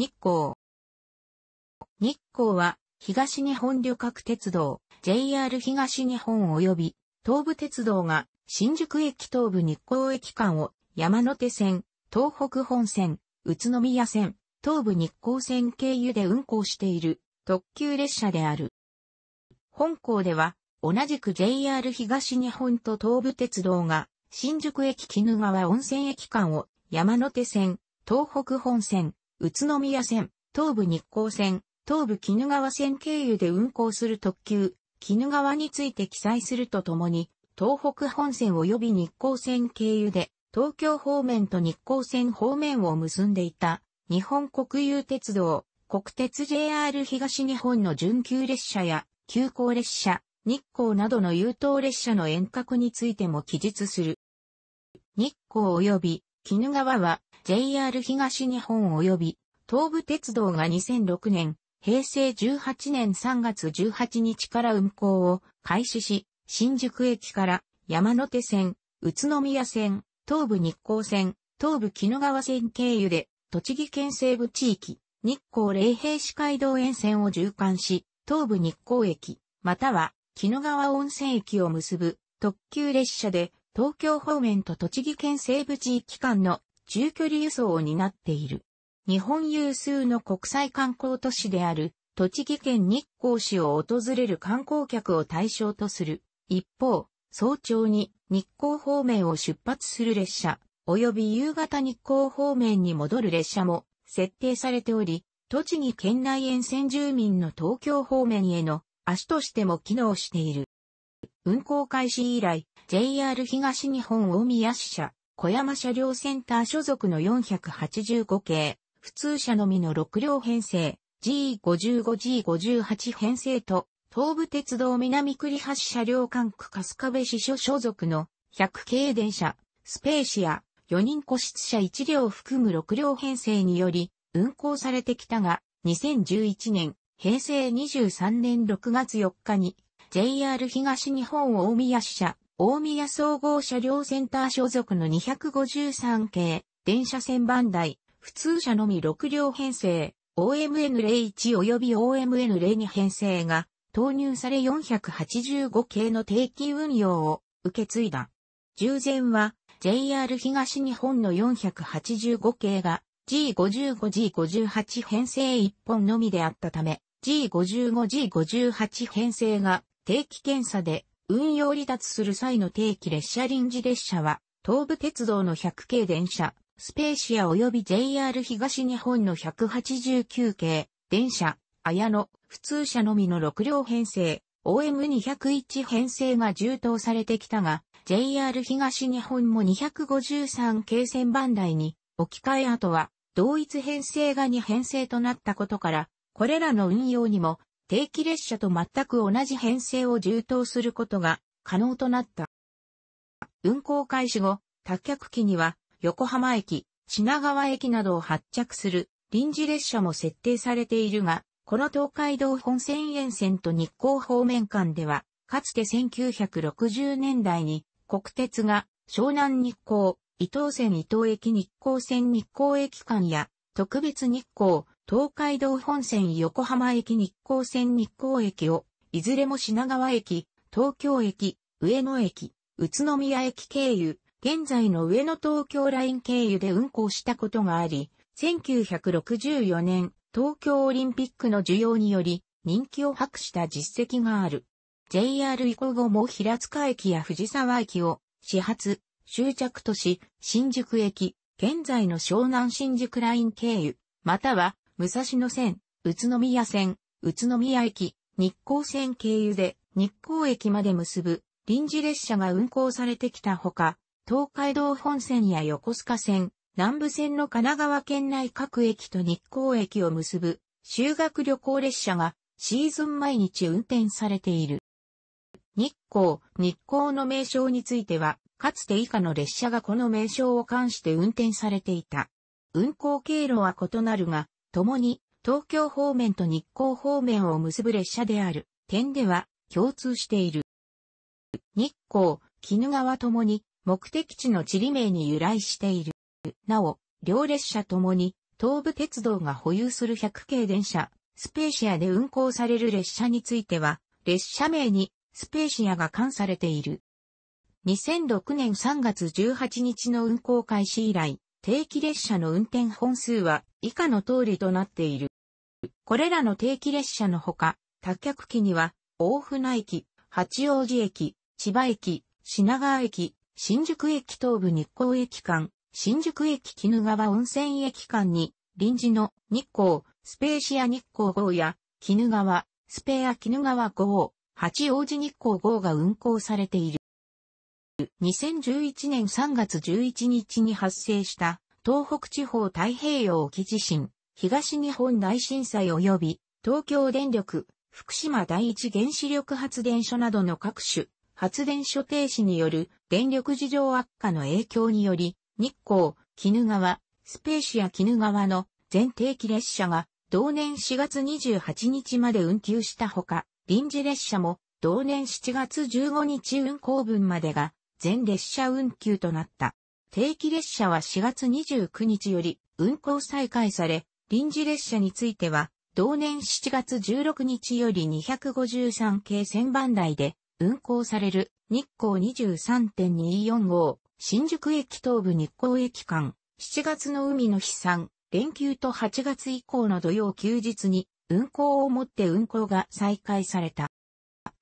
日光。日光は、東日本旅客鉄道、JR 東日本及び、東武鉄道が、新宿駅東武日光駅間を、山手線、東北本線、宇都宮線、東武日光線経由で運行している、特急列車である。本校では、同じく JR 東日本と東武鉄道が、新宿駅鬼怒川温泉駅間を、山手線、東北本線、宇都宮線、東武日光線、東武鬼怒川線経由で運行する特急、鬼怒川について記載するとともに、東北本線及び日光線経由で、東京方面と日光線方面を結んでいた、日本国有鉄道、国鉄 JR 東日本の準急列車や、急行列車、日光などの優等列車の遠隔についても記述する。日光及び鬼怒川は JR 東日本及び東武鉄道が2006年、平成18年3月18日から運行を開始し、新宿駅から山手線、宇都宮線、東武日光線、東武木野川線経由で、栃木県西部地域、日光霊平市街道沿線を縦貫し、東武日光駅、または木野川温泉駅を結ぶ特急列車で、東京方面と栃木県西部地域間の中距離輸送を担っている。日本有数の国際観光都市である、栃木県日光市を訪れる観光客を対象とする。一方、早朝に日光方面を出発する列車、及び夕方日光方面に戻る列車も設定されており、栃木県内沿線住民の東京方面への足としても機能している。運行開始以来、JR 東日本大宮支社、小山車両センター所属の485系、普通車のみの6両編成、G55G58 編成と、東武鉄道南栗橋車両管区春日部支所所属の100系電車、スペーシア、4人個室車1両含む6両編成により運行されてきたが、2011年、平成23年6月4日に JR 東日本大宮支社大宮総合車両センター所属の253系、電車線番台、普通車のみ6両編成、OMN01 及び OMN02 編成が投入され485系の定期運用を受け継いだ。従前は JR 東日本の485系が G55G58 編成1本のみであったため G55G58 編成が定期検査で運用離脱する際の定期列車臨時列車は、東武鉄道の100系電車、スペーシア及び JR 東日本の189系、電車、綾野、普通車のみの6両編成、OM201 編成が充当されてきたが、JR 東日本も253系線番台に置き換え後は同一編成が2編成となったことから、これらの運用にも定期列車と全く同じ編成を充当することが可能となった。運行開始後、多脚機には横浜駅、品川駅などを発着する臨時列車も設定されているが、この東海道本線沿線と日光方面間では、かつて1960年代に国鉄が湘南日光、伊東線伊東駅日光線日光駅間や特別日光、東海道本線横浜駅日光線日光駅を、いずれも品川駅、東京駅、上野駅、宇都宮駅経由、現在の上野東京ライン経由で運行したことがあり、1964年東京オリンピックの需要により人気を博した実績がある。JR 以降後も平塚駅や藤沢駅を始発、終着とし、新宿駅、現在の湘南新宿ライン経由、または武蔵野線、宇都宮線、宇都宮駅、日光線経由で日光駅まで結ぶ臨時列車が運行されてきたほか、東海道本線や横須賀線、南部線の神奈川県内各駅と日光駅を結ぶ修学旅行列車がシーズン毎日運転されている。日光、日光の名称については、かつて以下の列車がこの名称を冠して運転されていた。運行経路は異なるが、共に東京方面と日光方面を結ぶ列車である点では共通している。日光、鬼怒川ともに目的地の地理名に由来している。なお、両列車ともに東武鉄道が保有する100系電車、スペーシアで運行される列車については、列車名にスペーシアが冠されている。2006年3月18日の運行開始以来、定期列車の運転本数は以下の通りとなっている。これらの定期列車のほか、多脚機には、大船駅、八王子駅、千葉駅、品川駅、新宿駅東部日光駅間、新宿駅絹川温泉駅間に、臨時の日光、スペーシア日光号や、絹川、スペア絹川号、八王子日光号が運行されている。2011年3月11日に発生した東北地方太平洋沖地震、東日本大震災及び東京電力、福島第一原子力発電所などの各種発電所停止による電力事情悪化の影響により、日光、鬼怒川、スペーシア鬼怒川の全定期列車が同年4月28日まで運休したほか、臨時列車も同年7月15日運行分までが全列車運休となった。定期列車は4月29日より運行再開され、臨時列車については、同年7月16日より253系1000番台で運行される日光2 3 2 4号新宿駅東部日光駅間7月の海の飛散連休と8月以降の土曜休日に運行をもって運行が再開された。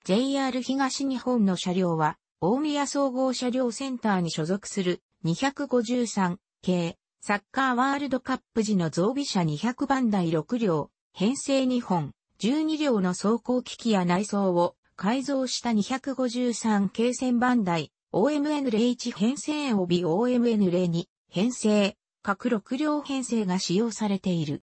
JR 東日本の車両は大宮総合車両センターに所属する253系サッカーワールドカップ時の増備車200番台6両、編成2本、12両の走行機器や内装を改造した253系1000番台、OMN01 編成及び OMN02 編成、各6両編成が使用されている。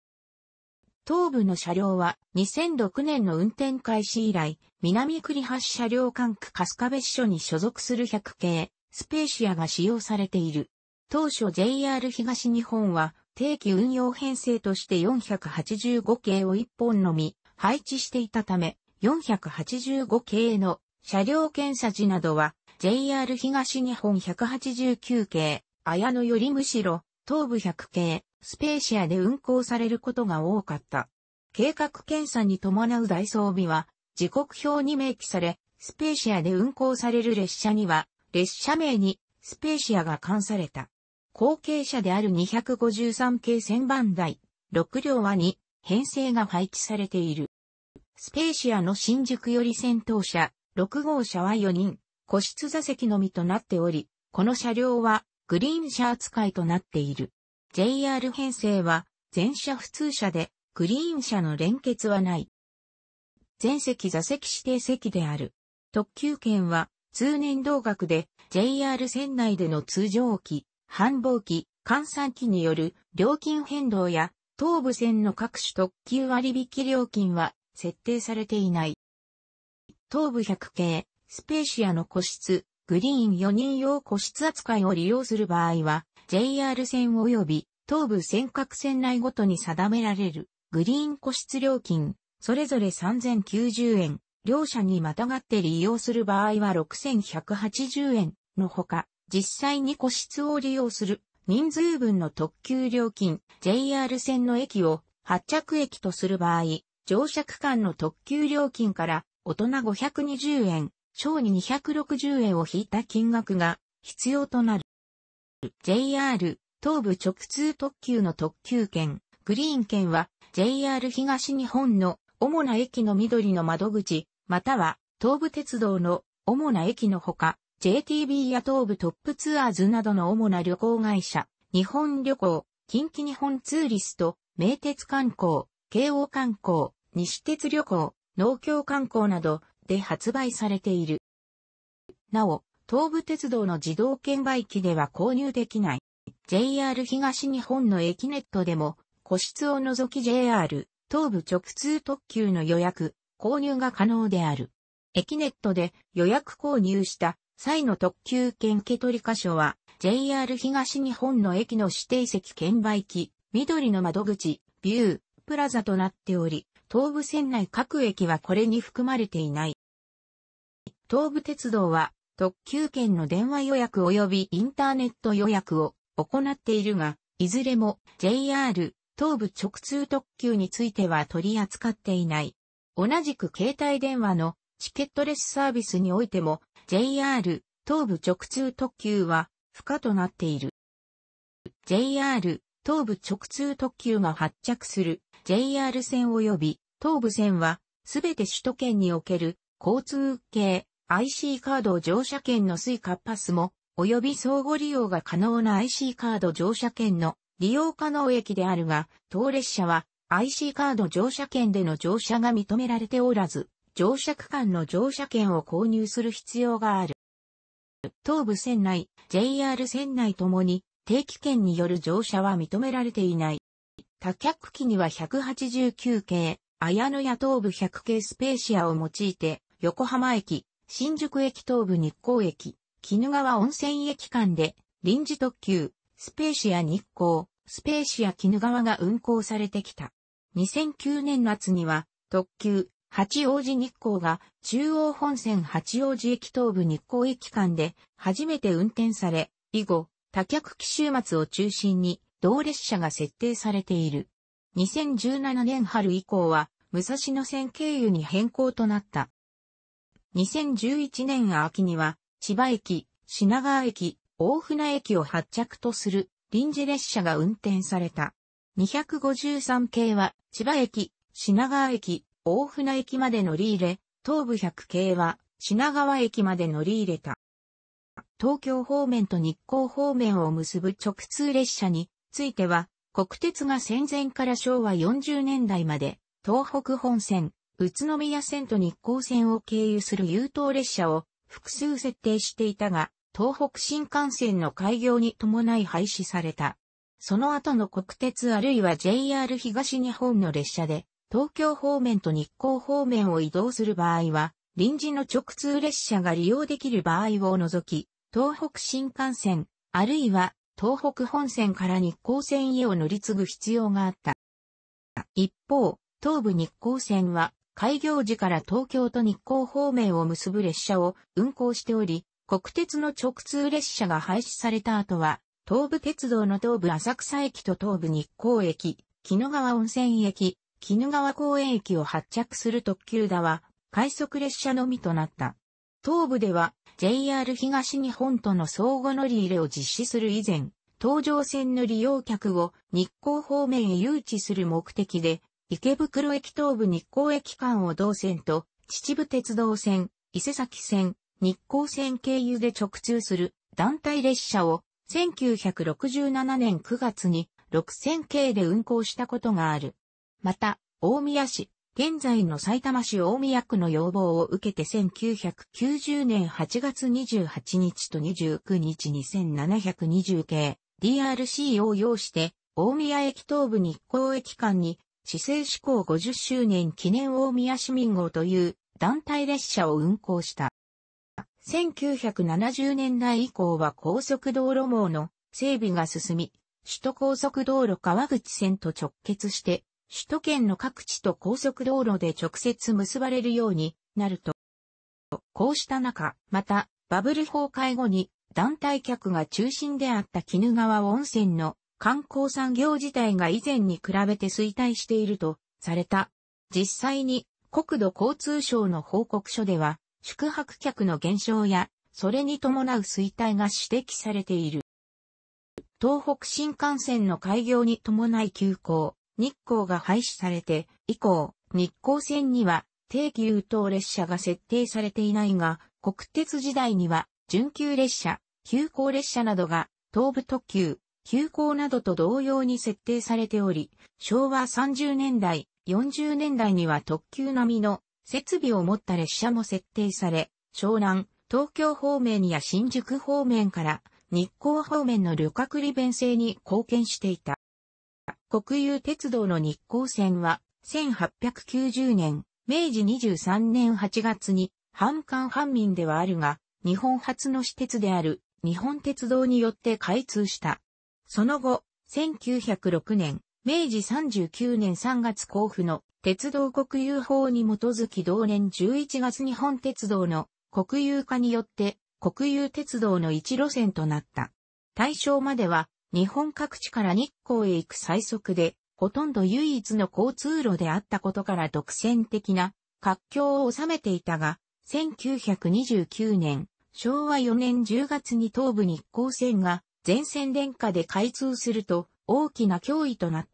東部の車両は2006年の運転開始以来、南栗橋車両管区春日部支所に所属する100系、スペーシアが使用されている。当初 JR 東日本は定期運用編成として485系を1本のみ配置していたため、485系の車両検査時などは JR 東日本189系、綾野よりむしろ東部100系、スペーシアで運行されることが多かった。計画検査に伴う大装備は、時刻表に明記され、スペーシアで運行される列車には、列車名にスペーシアが冠された。後継者である253系1000番台、6両は2、編成が配置されている。スペーシアの新宿より先頭車、6号車は4人、個室座席のみとなっており、この車両はグリーン車扱いとなっている。JR 編成は全車普通車でグリーン車の連結はない。全席座席指定席である。特急券は通年同額で JR 線内での通常期、繁忙期、換算期による料金変動や東武線の各種特急割引料金は設定されていない。東武100系、スペーシアの個室、グリーン4人用個室扱いを利用する場合は、JR 線及び東部尖閣線内ごとに定められるグリーン個室料金、それぞれ3090円、両者にまたがって利用する場合は6180円のほか、実際に個室を利用する人数分の特急料金、JR 線の駅を発着駅とする場合、乗車区間の特急料金から大人520円、小二260円を引いた金額が必要となる。JR 東部直通特急の特急券、グリーン券は JR 東日本の主な駅の緑の窓口、または東武鉄道の主な駅のほか、JTB や東武トップツアーズなどの主な旅行会社、日本旅行、近畿日本ツーリスト、名鉄観光、京王観光、西鉄旅行、農協観光などで発売されている。なお、東武鉄道の自動券売機では購入できない。JR 東日本の駅ネットでも、個室を除き JR、東武直通特急の予約、購入が可能である。駅ネットで予約購入した際の特急券受取箇所は、JR 東日本の駅の指定席券売機、緑の窓口、ビュー、プラザとなっており、東武線内各駅はこれに含まれていない。東武鉄道は特急券の電話予約及びインターネット予約を行っているが、いずれも JR 東部直通特急については取り扱っていない。同じく携帯電話のチケットレスサービスにおいても JR 東部直通特急は不可となっている。JR 東部直通特急が発着する JR 線及び東部線はすべて首都圏における交通系 IC カード乗車券のスイカパスも、及び相互利用が可能な IC カード乗車券の利用可能駅であるが、当列車は IC カード乗車券での乗車が認められておらず、乗車区間の乗車券を購入する必要がある。東部線内、JR 線内ともに定期券による乗車は認められていない。多客機には189系、綾野や東部100系スペーシアを用いて、横浜駅、新宿駅東部日光駅、鬼怒川温泉駅間で、臨時特急、スペーシア日光、スペーシア鬼怒川が運行されてきた。2009年夏には、特急、八王子日光が中央本線八王子駅東部日光駅間で初めて運転され、以後、多客期週末を中心に同列車が設定されている。2017年春以降は、武蔵野線経由に変更となった。2011年秋には、千葉駅、品川駅、大船駅を発着とする臨時列車が運転された。253系は千葉駅、品川駅、大船駅まで乗り入れ、東部100系は品川駅まで乗り入れた。東京方面と日光方面を結ぶ直通列車については、国鉄が戦前から昭和40年代まで、東北本線、宇都宮線と日光線を経由する優等列車を複数設定していたが、東北新幹線の開業に伴い廃止された。その後の国鉄あるいは JR 東日本の列車で、東京方面と日光方面を移動する場合は、臨時の直通列車が利用できる場合を除き、東北新幹線、あるいは東北本線から日光線へを乗り継ぐ必要があった。一方、東武日光線は開業時から東京と日光方面を結ぶ列車を運行しており、国鉄の直通列車が廃止された後は、東武鉄道の東武浅草駅と東武日光駅、木野川温泉駅、木野川公園駅を発着する特急だは、快速列車のみとなった。東部では JR 東日本との相互乗り入れを実施する以前、東上線の利用客を日光方面へ誘致する目的で池袋駅東部日光駅間を同線と、秩父鉄道線、伊勢崎線、日光線経由で直通する団体列車を1967年9月に6000系で運行したことがある。また、大宮市、現在の埼玉市大宮区の要望を受けて1990年8月28日と29日2720系 DRC を要して、大宮駅東部日光駅間に市政施行50周年記念大宮市民号という団体列車を運行した。1970年代以降は高速道路網の整備が進み、首都高速道路川口線と直結して、首都圏の各地と高速道路で直接結ばれるようになると、こうした中、また、バブル崩壊後に団体客が中心であった鬼怒川温泉の観光産業自体が以前に比べて衰退しているとされた。実際に国土交通省の報告書では宿泊客の減少やそれに伴う衰退が指摘されている。東北新幹線の開業に伴い休校、日光が廃止されて以降、日光線には定期優等列車が設定されていないが、国鉄時代には準急列車、急行列車などが東武特急、休校などと同様に設定されており、昭和30年代、40年代には特急並みの設備を持った列車も設定され、湘南、東京方面や新宿方面から日光方面の旅客利便性に貢献していた。国有鉄道の日光線は1890年、明治23年8月に半官半民ではあるが、日本初の私鉄である日本鉄道によって開通した。その後、1906年、明治39年3月交付の鉄道国有法に基づき同年11月日本鉄道の国有化によって国有鉄道の一路線となった。対象までは日本各地から日光へ行く最速でほとんど唯一の交通路であったことから独占的な活況を収めていたが、1929年、昭和4年10月に東部日光線が全線電化で開通すると大きな脅威となっ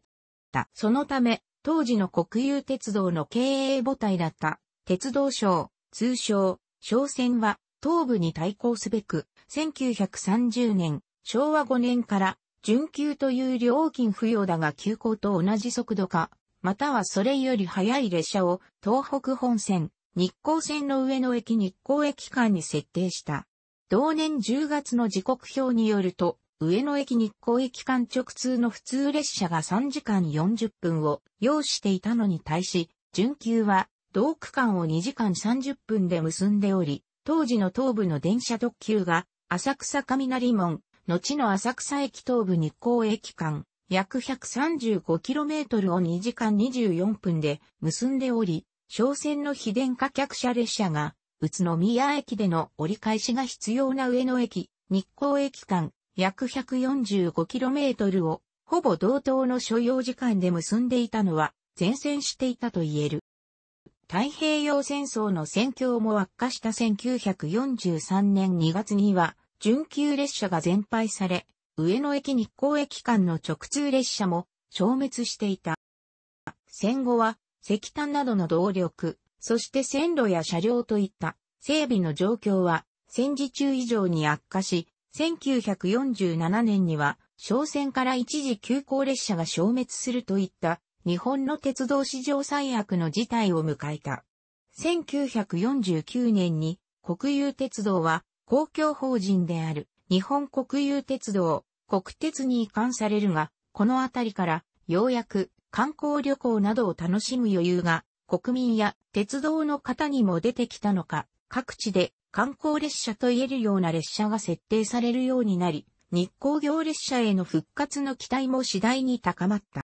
た。そのため、当時の国有鉄道の経営母体だった鉄道省、通称、商船は東部に対抗すべく、1930年、昭和5年から、準急という料金不要だが急行と同じ速度か、またはそれより速い列車を東北本線、日光線の上の駅日光駅間に設定した。同年10月の時刻表によると、上野駅日光駅間直通の普通列車が3時間40分を要していたのに対し、準急は同区間を2時間30分で結んでおり、当時の東部の電車特急が浅草雷門、後の浅草駅東部日光駅間、約 135km を2時間24分で結んでおり、商船の非電化客車列車が宇都宮駅での折り返しが必要な上野駅、日光駅間、約 145km を、ほぼ同等の所要時間で結んでいたのは、前線していたと言える。太平洋戦争の戦況も悪化した1943年2月には、準急列車が全廃され、上野駅日光駅間の直通列車も消滅していた。戦後は石炭などの動力、そして線路や車両といった整備の状況は戦時中以上に悪化し、1947年には商船から一時急行列車が消滅するといった日本の鉄道史上最悪の事態を迎えた。1949年に国有鉄道は公共法人である日本国有鉄道、国鉄に移管されるが、このあたりからようやく観光旅行などを楽しむ余裕が国民や鉄道の方にも出てきたのか、各地で観光列車と言えるような列車が設定されるようになり、日光行列車への復活の期待も次第に高まった。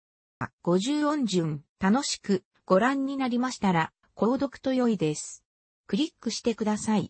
5十音順、楽しくご覧になりましたら、購読と良いです。クリックしてください。